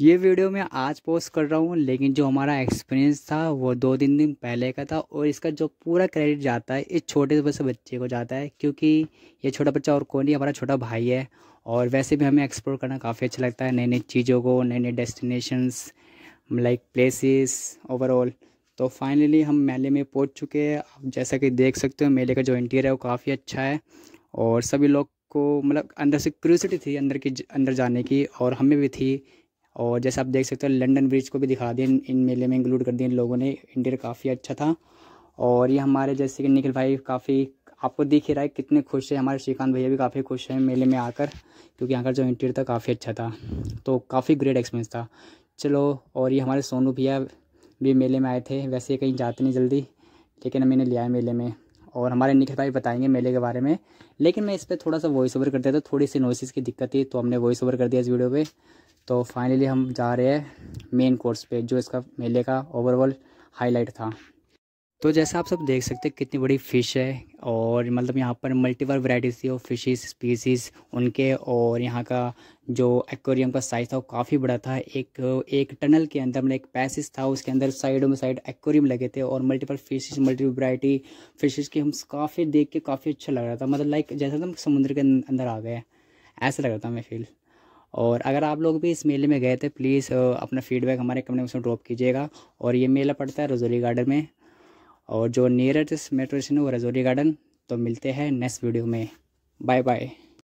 ये वीडियो मैं आज पोस्ट कर रहा हूँ लेकिन जो हमारा एक्सपीरियंस था वो दो तीन दिन, दिन पहले का था और इसका जो पूरा क्रेडिट जाता है इस छोटे से बच्चे को जाता है क्योंकि ये छोटा बच्चा और कोई नहीं हमारा छोटा भाई है और वैसे भी हमें एक्सप्लोर करना काफ़ी अच्छा लगता है नई नई चीज़ों को नए नए डेस्टिनेशंस लाइक प्लेसेस ओवरऑल तो फाइनली हम मेले में पहुँच चुके हैं आप जैसा कि देख सकते हो मेले का जो इंटीरियर है वो काफ़ी अच्छा है और सभी लोग को मतलब अंदर से क्यूरसिटी थी अंदर की अंदर जाने की और हमें भी थी और जैसे आप देख सकते हो लंडन ब्रिज को भी दिखा दें इन मेले में इंक्लूड कर दिए इन लोगों ने इंटीरियर काफ़ी अच्छा था और ये हमारे जैसे कि निखिल भाई काफ़ी आपको दिख ही रहा है कितने खुश हैं हमारे श्रीकांत भैया भी काफ़ी खुश हैं मेले में आकर क्योंकि यहाँ का जो इंटीरियर था काफ़ी अच्छा था तो काफ़ी ग्रेट एक्सपीरियंस था चलो और ये हमारे सोनू भैया भी मेले में आए थे वैसे कहीं जाते नहीं जल्दी लेकिन हम इन्हें लिया है मेले में और हमारे निखिल भाई बताएंगे मेले के बारे में लेकिन मैं इस पर थोड़ा सा वॉइस ओवर कर देता थोड़ी सी नोइसिस की दिक्कत थी तो हमने वॉइस ओवर कर दिया इस वीडियो पे तो फाइनली हम जा रहे हैं मेन कोर्स पे जो इसका मेले का ओवरऑल हाईलाइट था तो जैसा आप सब देख सकते हैं कितनी बड़ी फ़िश है और मतलब यहाँ पर मल्टीपल वैरायटीज़ थी ऑफ फिशेस स्पीसीज उनके और यहाँ का जो एक्वेरियम का साइज़ था वो काफ़ी बड़ा था एक एक टनल के अंदर मतलब एक पैसेज था उसके अंदर साइडों में साइड एक्वेरियम लगे थे और multiple fishes multiple variety fishes की हम काफ़ी देख के काफ़ी अच्छा लग रहा था मतलब लाइक जैसा हम समुद्र के अंदर आ गए ऐसा लग रहा था हमें फील और अगर आप लोग भी इस मेले में गए थे प्लीज़ अपना फीडबैक हमारे कमेंट में ड्रॉप कीजिएगा और ये मेला पड़ता है रजौरी गार्डन में और जो नियरेस्ट मेट्रो स्टेशन है वो रजौरी गार्डन तो मिलते हैं नेक्स्ट वीडियो में बाय बाय